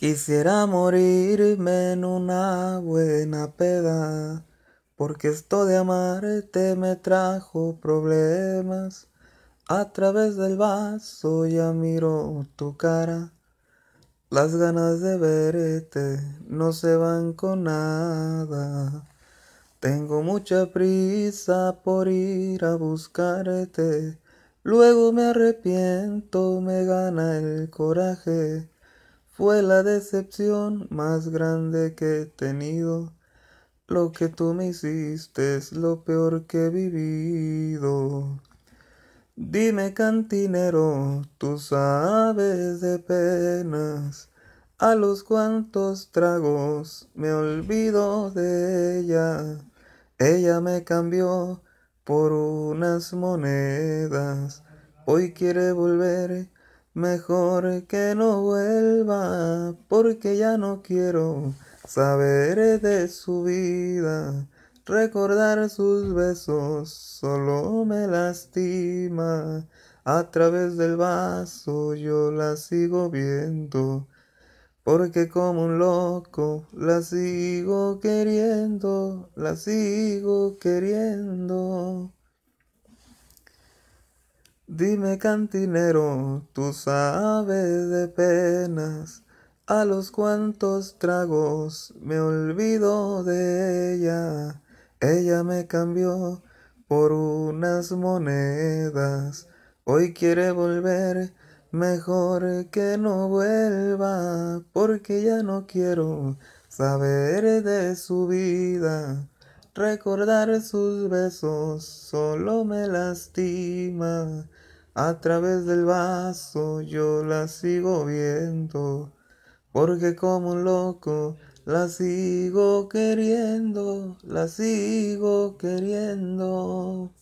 Quisiera morirme en una buena peda, porque esto de amarte me trajo problemas. A través del vaso ya miro tu cara, las ganas de verte no se van con nada. Tengo mucha prisa por ir a buscarte, luego me arrepiento, me gana el coraje. Fue la decepción más grande que he tenido. Lo que tú me hiciste es lo peor que he vivido. Dime cantinero, tú sabes de penas, a los cuantos tragos me olvido de ella. Ella me cambió por unas monedas, hoy quiere volver Mejor que no vuelva, porque ya no quiero saber de su vida. Recordar sus besos solo me lastima. A través del vaso yo la sigo viendo, porque como un loco la sigo queriendo, la sigo queriendo. Dime cantinero, tú sabes de penas, a los cuantos tragos me olvido de ella. Ella me cambió por unas monedas, hoy quiere volver, mejor que no vuelva, porque ya no quiero saber de su vida. Recordar sus besos solo me lastima. A través del vaso yo la sigo viendo, porque como un loco la sigo queriendo, la sigo queriendo.